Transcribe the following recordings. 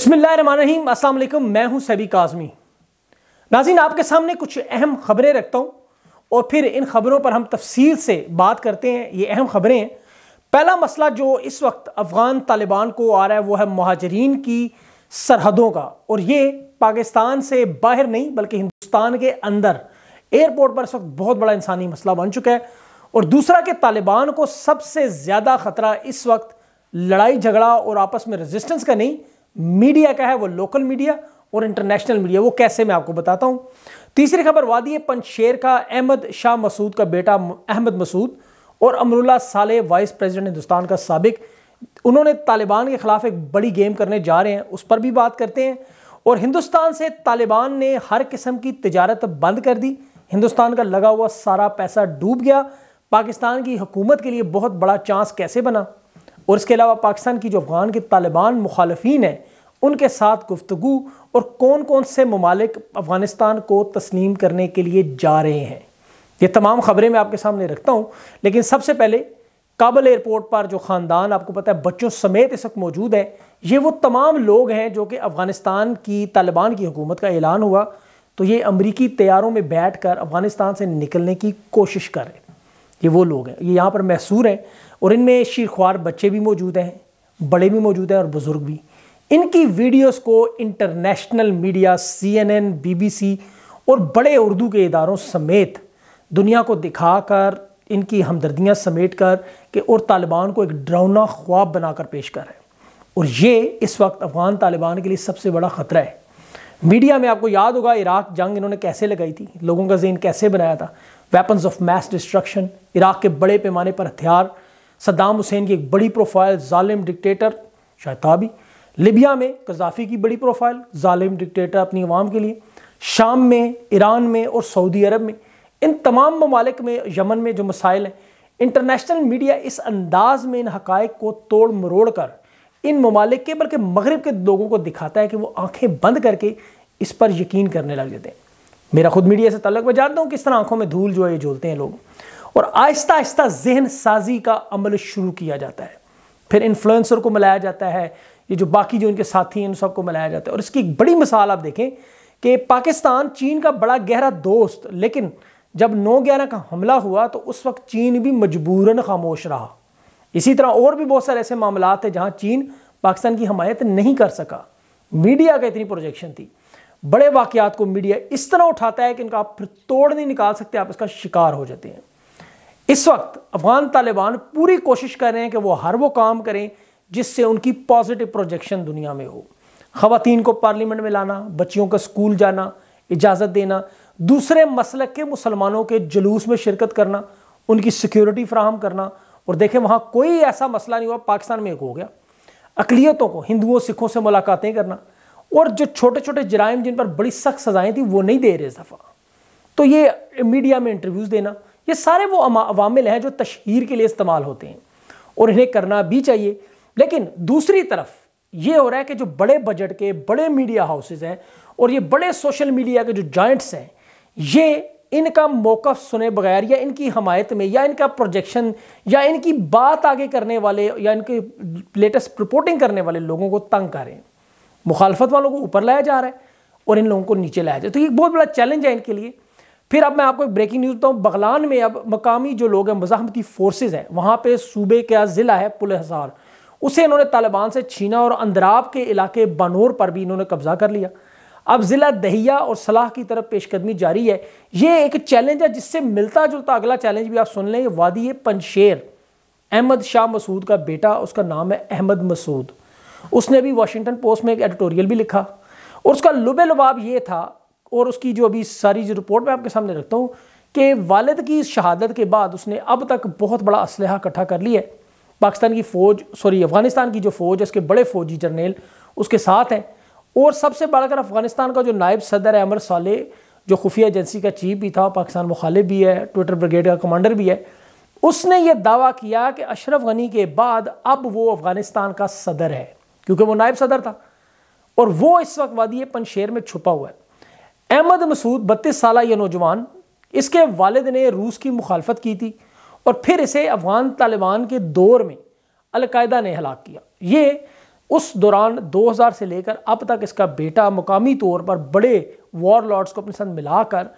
बिस्मिल्लाम अस्सलाम मैं हूं सभी काजमी नाजीन आपके सामने कुछ अहम खबरें रखता हूं और फिर इन खबरों पर हम तफसील से बात करते हैं ये अहम खबरें हैं पहला मसला जो इस वक्त अफ़गान तालिबान को आ रहा है वो है महाजरीन की सरहदों का और ये पाकिस्तान से बाहर नहीं बल्कि हिंदुस्तान के अंदर एयरपोर्ट पर इस वक्त बहुत बड़ा इंसानी मसला बन चुका है और दूसरा कि तालिबान को सबसे ज़्यादा ख़तरा इस वक्त लड़ाई झगड़ा और आपस में रेजिस्टेंस का नहीं मीडिया क्या है वो लोकल मीडिया और इंटरनेशनल मीडिया वो कैसे मैं आपको बताता हूँ तीसरी खबर वादी पंचशेर का अहमद शाह मसूद का बेटा अहमद मसूद और अमरुल्ला साले वाइस प्रेसिडेंट हिंदुस्तान का सबक उन्होंने तालिबान के ख़िलाफ़ एक बड़ी गेम करने जा रहे हैं उस पर भी बात करते हैं और हिंदुस्तान से तालिबान ने हर किस्म की तजारत बंद कर दी हिंदुस्तान का लगा हुआ सारा पैसा डूब गया पाकिस्तान की हुकूमत के लिए बहुत बड़ा चांस कैसे बना और इसके अलावा पाकिस्तान की जो अफ़गान के तालिबान मुखालफी हैं उनके साथ गुफ्तु और कौन कौन से ममालिक अफ़गानिस्तान को तस्लीम करने के लिए जा रहे हैं ये तमाम खबरें मैं आपके सामने रखता हूँ लेकिन सबसे पहले काबल एयरपोर्ट पर जो ख़ानदान आपको पता है बच्चों समेत इस वक्त मौजूद है ये वो तमाम लोग हैं जो कि अफ़गानिस्तान की तालिबान की हुकूमत का ऐलान हुआ तो ये अमरीकी तैयारों में बैठ कर अफ़गानिस्तान से निकलने की कोशिश कर रहे ये वो लोग हैं ये यहाँ पर मैसूर हैं और इनमें शीरख्वार बच्चे भी मौजूद हैं बड़े भी मौजूद हैं और बुज़ुर्ग भी इनकी वीडियोस को इंटरनेशनल मीडिया सीएनएन बीबीसी और बड़े उर्दू के इदारों समेत दुनिया को दिखाकर इनकी हमदर्दियाँ समेट कर के और तालिबान को एक ड्रौना ख्वाब बनाकर पेश कर रहे हैं और ये इस वक्त अफ़गान तालिबान के लिए सबसे बड़ा ख़तरा है मीडिया में आपको याद होगा इराक जंग इन्होंने कैसे लगाई थी लोगों का जहन कैसे बनाया था weapons of mass destruction Iraq के बड़े पैमाने पर हथियार सद्दाम हुसैन की एक बड़ी प्रोफाइल ालिम डिक्टेटर शैताबी लिबिया में कजाफी की बड़ी प्रोफाइल ालिम डिक्टेटर अपनी आवाम के लिए शाम में ईरान में और सऊदी अरब में इन तमाम ममालिक में यमन में जो मसाइल हैं इंटरनेशनल मीडिया इस अंदाज में इन हक़ को तोड़ मरोड़ कर इन ममालिक के बल्कि मगरब के लोगों को दिखाता है कि वो आंखें बंद करके इस पर यकीन करने लग जाते हैं मेरा खुद मीडिया से तल्लक मैं जानता हूँ किस तरह आंखों में धूल जो है ये झोलते हैं लोग और आहिस्ता आहिस्ता जहन साजी का अमल शुरू किया जाता है फिर इन्फ्लुएंसर को मिलाया जाता है ये जो बाकी जो इनके साथी हैं उन सबको मिलाया जाता है और इसकी एक बड़ी मिसाल आप देखें कि पाकिस्तान चीन का बड़ा गहरा दोस्त लेकिन जब नौ ग्यारह का हमला हुआ तो उस वक्त चीन भी मजबूरन खामोश रहा इसी तरह और भी बहुत सारे ऐसे मामला थे जहाँ चीन पाकिस्तान की हमायत नहीं कर सका मीडिया का इतनी प्रोजेक्शन थी बड़े वाकयात को मीडिया इस तरह उठाता है कि इनका आप फिर तोड़ नहीं निकाल सकते आप इसका शिकार हो जाते हैं इस वक्त अफगान तालिबान पूरी कोशिश कर रहे हैं कि वो हर वो काम करें जिससे उनकी पॉजिटिव प्रोजेक्शन दुनिया में हो खातन को पार्लियामेंट में लाना बच्चियों का स्कूल जाना इजाज़त देना दूसरे मसलक के मुसलमानों के जुलूस में शिरकत करना उनकी सिक्योरिटी फ्राहम करना और देखें वहाँ कोई ऐसा मसला नहीं हुआ पाकिस्तान में एक हो गया अकलीतों को हिंदुओं सिखों से मुलाकातें करना और जो छोटे छोटे जराइम जिन पर बड़ी सख्त सज़ाएं थी वो नहीं दे रहे इस दफ़ा तो ये मीडिया में इंटरव्यूज़ देना ये सारे वो अवामिल हैं जो तशहर के लिए इस्तेमाल होते हैं और इन्हें करना भी चाहिए लेकिन दूसरी तरफ ये हो रहा है कि जो बड़े बजट के बड़े मीडिया हाउसेज हैं और ये बड़े सोशल मीडिया के जो जॉइंट्स हैं ये इनका मौका सुने बगैर या इनकी हमायत में या इनका प्रोजेक्शन या इनकी बात आगे करने वाले या इनके लेटेस्ट रिपोर्टिंग करने वाले लोगों को तंग करें मुखालफत वालों को ऊपर लाया जा रहा है और इन लोगों को नीचे लाया जा रहा है तो ये बहुत बड़ा चैलेंज है इनके लिए फिर अब मैं आपको एक ब्रेकिंग न्यूज़ बताऊँ बगलान में अब मकामी जो लोग हैं मजामती फोर्सेज हैं वहाँ पर सूबे का ज़िला है हज़ार उसे इन्होंने तालिबान से छीना और अंदराब के इलाके बनोर पर भी इन्होंने कब्जा कर लिया अब ज़िला दहिया और सलाह की तरफ पेशकदमी जारी है ये एक चैलेंज है जिससे मिलता जुलता अगला चैलेंज भी आप सुन लें वादी पनशेर अहमद शाह मसूद का बेटा उसका नाम है अहमद मसूद उसने भी वाशिंगटन पोस्ट में एक एडिटोरियल भी लिखा और उसका लुबे लुबाब ये था और उसकी जो अभी सारी जो रिपोर्ट मैं आपके सामने रखता हूँ कि वालद की शहादत के बाद उसने अब तक बहुत बड़ा असलहा इकट्ठा कर लिया है पाकिस्तान की फ़ौज सॉरी अफ़गानिस्तान की जो फ़ौज है उसके बड़े फ़ौजी जर्नेल उसके साथ हैं और सबसे बढ़कर अफ़गानिस्तान का जो नायब सदर है अमर साले जो खुफिया एजेंसी का चीफ भी था पाकिस्तान मुखालिफ भी है ट्विटर ब्रिगेड का कमांडर भी है उसने ये दावा किया कि अशरफ गनी के बाद अब वो अफ़गानिस्तान का सदर है क्योंकि वो नायब सदर था और वो इस वक्त वादी पनशेर में छुपा हुआ है अहमद मसूद बत्तीस साल यह नौजवान इसके वालद ने रूस की मुखालफत की थी और फिर इसे अफगान तालिबान के दौर में अलकायदा ने हलाक किया ये उस दौरान 2000 से लेकर अब तक इसका बेटा मुकामी तौर पर बड़े वॉर लॉर्ड्स को अपने साथ मिलाकर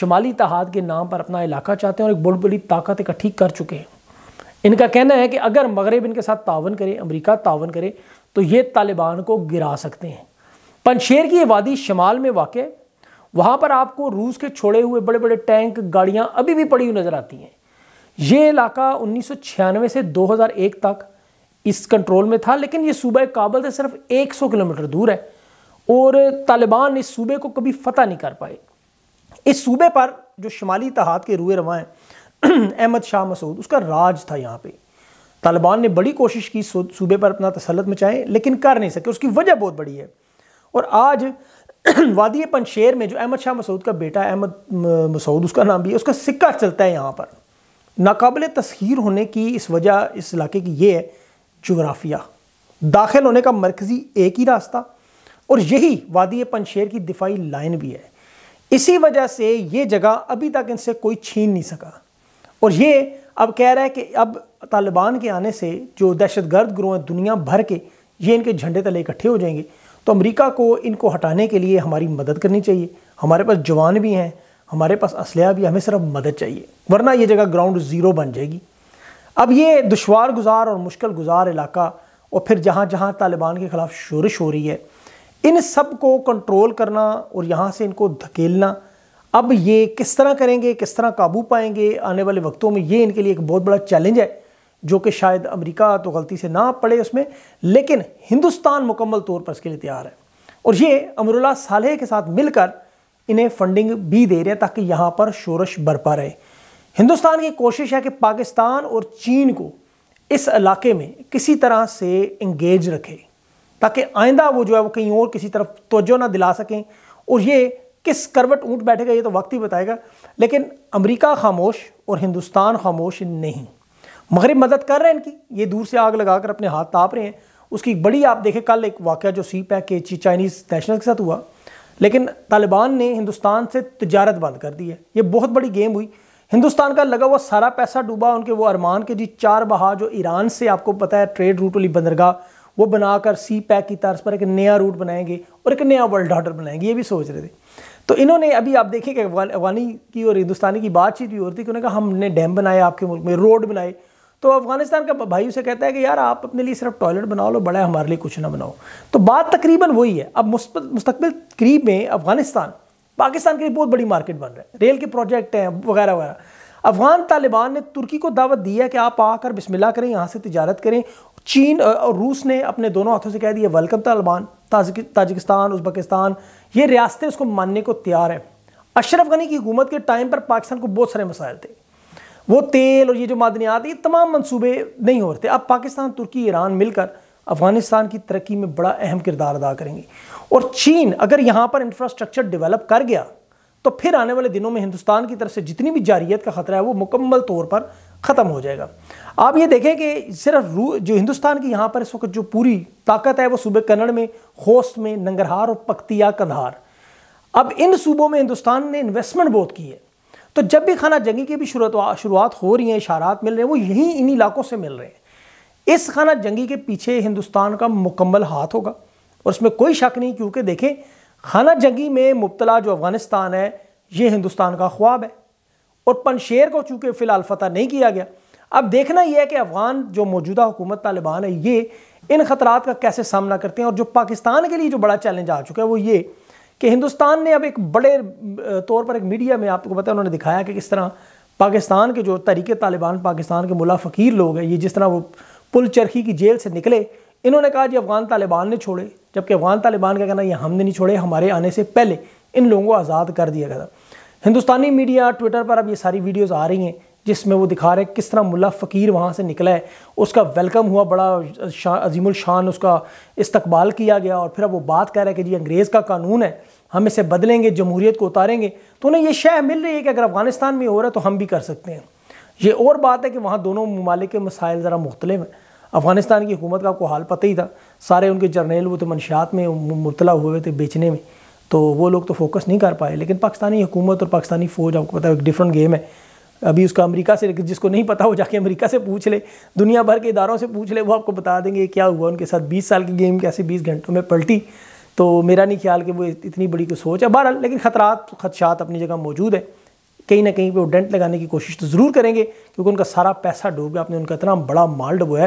शुमाली तहाद के नाम पर अपना इलाका चाहते हैं और एक बड़ी बड़ी ताकत इकट्ठी कर चुके हैं इनका कहना है कि अगर मगरब इनके साथ तावन करे अमरीका तावन करे तो ये तालिबान को गिरा सकते हैं पनशेर की वादी शमाल में वाक़ वहाँ पर आपको रूस के छोड़े हुए बड़े बड़े टैंक गाड़ियाँ अभी भी पड़ी हुई नज़र आती हैं ये इलाका उन्नीस से 2001 तक इस कंट्रोल में था लेकिन ये सूबे काबल से सिर्फ 100 किलोमीटर दूर है और तालिबान इस सूबे को कभी फतह नहीं कर पाए इस सूबे पर जो शुमाली तहाद के रूए रवा हैं अहमद शाह मसूद उसका राज था यहाँ पे तालिबान ने बड़ी कोशिश की सूबे पर अपना तसलत मचाएं लेकिन कर नहीं सके उसकी वजह बहुत बड़ी है और आज वादी पंशेर में जो अहमद शाह मसूद का बेटा अहमद मसूद उसका नाम भी है उसका सिक्का चलता है यहाँ पर नाकबिल तस्खीर होने की इस वजह इस इलाके की ये है जोग्राफिया दाखिल होने का मरकज़ी एक ही रास्ता और यही वादी पनशेर की दिफाई लाइन भी है इसी वजह से ये जगह अभी तक इनसे कोई छीन नहीं सका और ये अब कह रहा है कि अब तालिबान के आने से जो दहशत गर्द ग्रोह हैं दुनिया भर के ये इनके झंडे तले इकट्ठे हो जाएंगे तो अमरीका को इनको हटाने के लिए हमारी मदद करनी चाहिए हमारे पास जवान भी हैं हमारे पास असलहा भी हमें सिर्फ मदद चाहिए वरना ये जगह ग्राउंड ज़ीरो बन जाएगी अब ये दुशवार गुजार और मुश्किल गुजार इलाका और फिर जहाँ जहाँ तालिबान के ख़िलाफ़ शोरश हो रही है इन सब को कंट्रोल करना और यहाँ से इनको धकेलना अब ये किस तरह करेंगे किस तरह काबू पाएंगे आने वाले वक्तों में ये इनके लिए एक बहुत बड़ा चैलेंज है जो कि शायद अमेरिका तो गलती से ना पड़े उसमें लेकिन हिंदुस्तान मुकम्मल तौर पर इसके लिए तैयार है और ये अमरुल्ला साले के साथ मिलकर इन्हें फंडिंग भी दे रहे हैं ताकि यहाँ पर शोरश बरपा रहे हिंदुस्तान की कोशिश है कि पाकिस्तान और चीन को इस इलाके में किसी तरह से इंगेज रखे ताकि आइंदा वो जो है वो कहीं और किसी तरफ तोज्जो ना दिला सकें और ये किस करवट ऊँट बैठेगा ये तो वक्त ही बताएगा लेकिन अमेरिका खामोश और हिंदुस्तान खामोश नहीं मगरब मदद कर रहे हैं इनकी ये दूर से आग लगा कर अपने हाथ ताप रहे हैं उसकी बड़ी आप देखें कल एक वाक़ जो सी पैक के चाइनीज़ नेशनल के साथ हुआ लेकिन तालिबान ने हिंदुस्तान से तजारत बंद कर दी है ये बहुत बड़ी गेम हुई हिंदुस्तान का लगा हुआ सारा पैसा डूबा उनके वो अरमान के जी चार बहा जो ईरान से आपको पता है ट्रेड रूट वाली बंदरगाह वो बनाकर सी पैक की तर्ज पर एक नया रूट बनाएंगे और एक नया वर्ल्ड ऑर्डर बनाएंगे ये भी सोच रहे थे तो इन्होंने अभी आप देखें कि अफगानी की और हिंदुस्तानी की बातचीत भी हो रही थी कि उन्होंने कहा हमने डैम बनाए आपके मुल्क में रोड बनाए तो अफगानिस्तान का भाई उसे कहता है कि यार आप अपने लिए सिर्फ टॉयलेट बना लो बड़ा हमारे लिए कुछ ना बनाओ तो बात तकरीबन वही है अब मुस्तबिल करीब में अफगानिस्तान पाकिस्तान के लिए बहुत बड़ी मार्केट बन रहा है रेल के प्रोजेक्ट हैं वगैरह वगैरह अफगान तालिबान ने तुर्की को दावत दी है कि आप आकर बिस्मिल्लाह करें यहाँ से तजारत करें चीन और रूस ने अपने दोनों हाथों से कह दिया वेलकम तालिबान ताजिकिस्तान उज्बेकिस्तान ये रियासतें उसको मानने को तैयार हैं अशरफ गनी की हुकूमत के टाइम पर पाकिस्तान को बहुत सारे मसाइल थे वो तेल और ये जो मादनियात ये तमाम मनसूबे नहीं हो रहे अब पाकिस्तान तुर्की ईरान मिलकर अफगानिस्तान की तरक्की में बड़ा अहम किरदार अदा करेंगे और चीन अगर यहाँ पर इंफ्रास्ट्रक्चर डेवलप कर गया तो फिर आने वाले दिनों में हिंदुस्तान की तरफ से जितनी भी जारियत का ख़तरा है वो मुकम्मल तौर पर ख़त्म हो जाएगा आप ये देखें कि सिर्फ जो हिंदुस्तान की यहाँ पर इस वक्त जो पूरी ताकत है वो सूबे कन्नड़ में होस्त में नंगरहार और पख्तिया कंधार अब इन सूबों में हिंदुस्तान ने इन्वेस्टमेंट बहुत की है तो जब भी खाना जंगी की भी शुरुआत हो रही है इशारात मिल रहे हैं वो यहीं इन इलाकों से मिल रहे हैं इस खाना जंगी के पीछे हिंदुस्तान का मुकम्मल हाथ होगा और इसमें कोई शक नहीं क्योंकि देखें खाना जंगी में मुबतला जो अफ़गानिस्तान है ये हिंदुस्तान का ख्वाब है और पनशेर को चूँकि फ़िलहाल फ़तह नहीं किया गया अब देखना यह है कि अफ़गान जो मौजूदा हुकूमत तालिबान है ये इन ख़तरात का कैसे सामना करते हैं और जो पाकिस्तान के लिए जो बड़ा चैलेंज आ चुका है वो ये कि हिंदुस्तान ने अब एक बड़े तौर पर एक मीडिया में आपको पता है उन्होंने दिखाया कि किस तरह पाकिस्तान के जो तरीके तालिबान पाकिस्तान के मुला फ़कीर लोग हैं ये जिस तरह वो पुल चरखी की जेल से निकले इन्होंने कहा कि अफ़गान तालिबान ने छोड़े जबकि अफ़गान तालिबान का कहना ये हमने नहीं छोड़े हमारे आने से पहले इन लोगों को आज़ाद कर दिया गया था हिंदुस्तानी मीडिया ट्विटर पर अब ये सारी वीडियोज़ आ रही हैं जिसमें वो दिखा रहे किस तरह मुला फ़कीर वहाँ से निकला है उसका वेलकम हुआ बड़ा शा, अजीमुल शान उसका इस्तकबाल किया गया और फिर अब वो बात कह रहे हैं कि जी अंग्रेज़ का कानून है हम इसे बदलेंगे जमहूरीत को उतारेंगे तो उन्हें यह शह मिल रही है कि अगर अफ़गानिस्तान में हो रहा है तो हम भी कर सकते हैं ये और बात है कि वहाँ दोनों ममालिक के मसाइल ज़रा मुख्तल हैं अफ़गानिस्तान की हुकूमत का आपको हाल पता ही था सारे उनके जर्नेल वो तो मनशात में मुबला हुए थे बेचने में तो वो लोग तो फोकस नहीं कर पाए लेकिन पाकिस्तानी हुकूमत और पाकिस्तानी फ़ौज आपको पता है एक डिफरेंट गेम है अभी उसका अमेरिका से जिसको नहीं पता हो जाके अमेरिका से पूछ ले दुनिया भर के इदारों से पूछ ले वो आपको बता देंगे क्या हुआ उनके साथ 20 साल की गेम कैसे 20 घंटों में पलटी तो मेरा नहीं ख्याल कि वो इतनी बड़ी कोई सोच है बहरहाल लेकिन खतरात खदशात अपनी जगह मौजूद है कहीं ना कहीं वो डेंट लगाने की कोशिश तो ज़रूर करेंगे क्योंकि उनका सारा पैसा डूब गया आपने उनका इतना बड़ा माल डबोया है